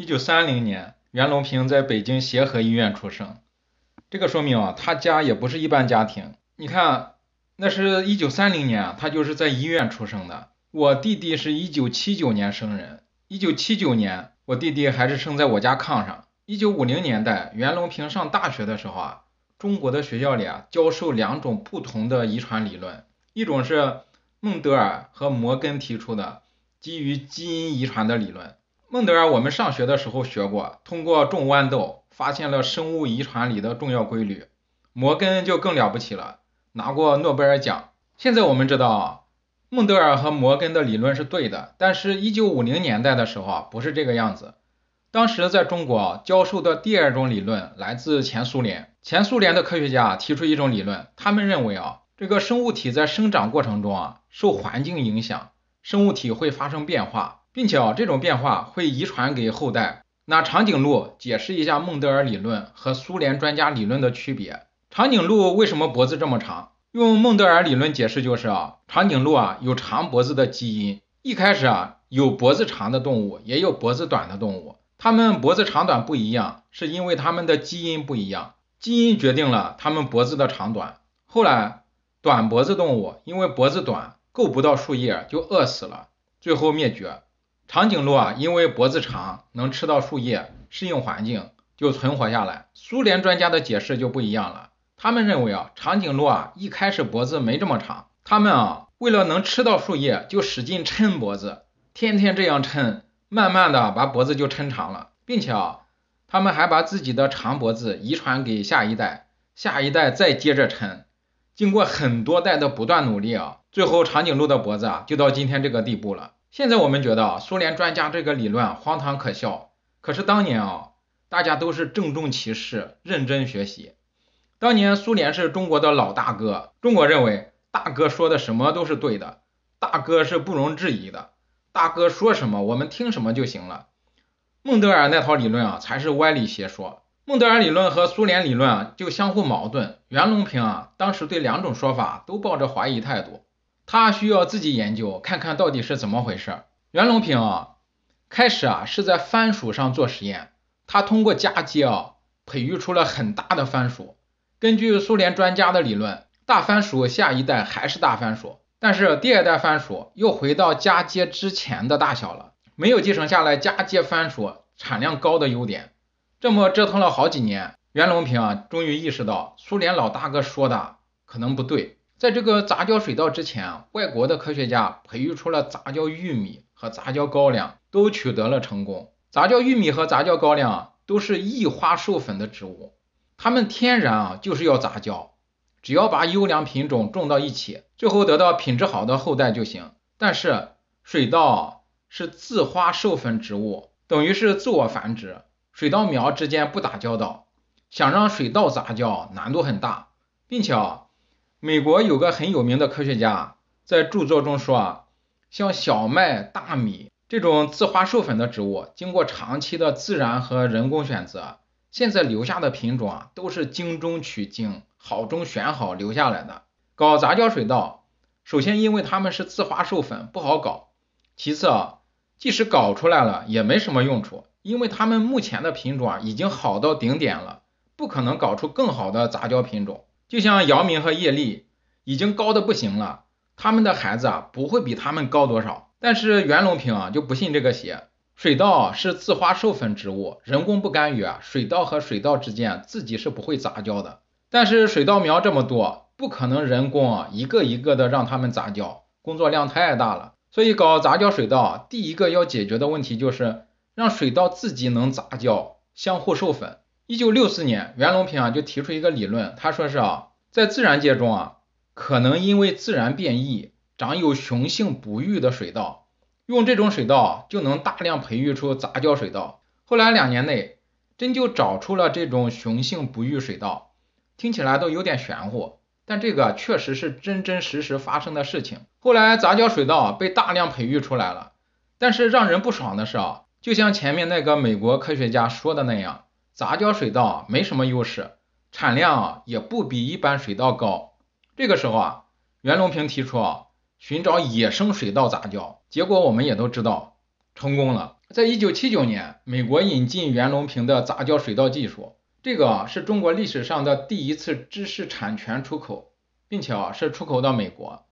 一九三零年，袁隆平在北京协和医院出生，这个说明啊，他家也不是一般家庭。你看，那是一九三零年，他就是在医院出生的。我弟弟是一九七九年生人，一九七九年我弟弟还是生在我家炕上。一九五零年代，袁隆平上大学的时候啊，中国的学校里啊，教授两种不同的遗传理论，一种是孟德尔和摩根提出的基于基因遗传的理论。孟德尔，我们上学的时候学过，通过种豌豆发现了生物遗传里的重要规律。摩根就更了不起了，拿过诺贝尔奖。现在我们知道，孟德尔和摩根的理论是对的，但是1950年代的时候啊，不是这个样子。当时在中国教授的第二种理论来自前苏联，前苏联的科学家提出一种理论，他们认为啊，这个生物体在生长过程中啊，受环境影响，生物体会发生变化。并且啊，这种变化会遗传给后代。那长颈鹿解释一下孟德尔理论和苏联专家理论的区别。长颈鹿为什么脖子这么长？用孟德尔理论解释就是啊，长颈鹿啊有长脖子的基因。一开始啊，有脖子长的动物，也有脖子短的动物。它们脖子长短不一样，是因为它们的基因不一样。基因决定了它们脖子的长短。后来，短脖子动物因为脖子短，够不到树叶就饿死了，最后灭绝。长颈鹿啊，因为脖子长，能吃到树叶，适应环境就存活下来。苏联专家的解释就不一样了，他们认为啊，长颈鹿啊一开始脖子没这么长，他们啊为了能吃到树叶就使劲抻脖子，天天这样抻，慢慢的把脖子就抻长了，并且啊他们还把自己的长脖子遗传给下一代，下一代再接着抻，经过很多代的不断努力啊，最后长颈鹿的脖子啊就到今天这个地步了。现在我们觉得啊，苏联专家这个理论荒唐可笑。可是当年啊，大家都是郑重其事，认真学习。当年苏联是中国的老大哥，中国认为大哥说的什么都是对的，大哥是不容置疑的，大哥说什么我们听什么就行了。孟德尔那套理论啊，才是歪理邪说。孟德尔理论和苏联理论啊，就相互矛盾。袁隆平啊，当时对两种说法都抱着怀疑态度。他需要自己研究，看看到底是怎么回事。袁隆平啊，开始啊是在番薯上做实验，他通过嫁接啊，培育出了很大的番薯。根据苏联专家的理论，大番薯下一代还是大番薯，但是第二代番薯又回到嫁接之前的大小了，没有继承下来嫁接番薯产量高的优点。这么折腾了好几年，袁隆平啊，终于意识到苏联老大哥说的可能不对。在这个杂交水稻之前啊，外国的科学家培育出了杂交玉米和杂交高粱，都取得了成功。杂交玉米和杂交高粱都是异花授粉的植物，它们天然啊就是要杂交，只要把优良品种种到一起，最后得到品质好的后代就行。但是水稻是自花授粉植物，等于是自我繁殖，水稻苗之间不打交道，想让水稻杂交难度很大，并且啊。美国有个很有名的科学家，在著作中说啊，像小麦、大米这种自花授粉的植物，经过长期的自然和人工选择，现在留下的品种啊，都是精中取精，好中选好留下来的。搞杂交水稻，首先因为它们是自花授粉，不好搞；其次啊，即使搞出来了，也没什么用处，因为它们目前的品种啊，已经好到顶点了，不可能搞出更好的杂交品种。就像姚明和叶莉已经高的不行了，他们的孩子啊不会比他们高多少。但是袁隆平啊就不信这个邪，水稻是自花授粉植物，人工不干预，啊，水稻和水稻之间自己是不会杂交的。但是水稻苗这么多，不可能人工啊一个一个的让他们杂交，工作量太大了。所以搞杂交水稻，第一个要解决的问题就是让水稻自己能杂交，相互授粉。一九六四年，袁隆平啊就提出一个理论，他说是啊，在自然界中啊，可能因为自然变异，长有雄性不育的水稻，用这种水稻就能大量培育出杂交水稻。后来两年内，真就找出了这种雄性不育水稻，听起来都有点玄乎，但这个确实是真真实实发生的事情。后来杂交水稻被大量培育出来了，但是让人不爽的是啊，就像前面那个美国科学家说的那样。杂交水稻没什么优势，产量也不比一般水稻高。这个时候啊，袁隆平提出啊，寻找野生水稻杂交，结果我们也都知道，成功了。在一九七九年，美国引进袁隆平的杂交水稻技术，这个是中国历史上的第一次知识产权出口，并且啊，是出口到美国。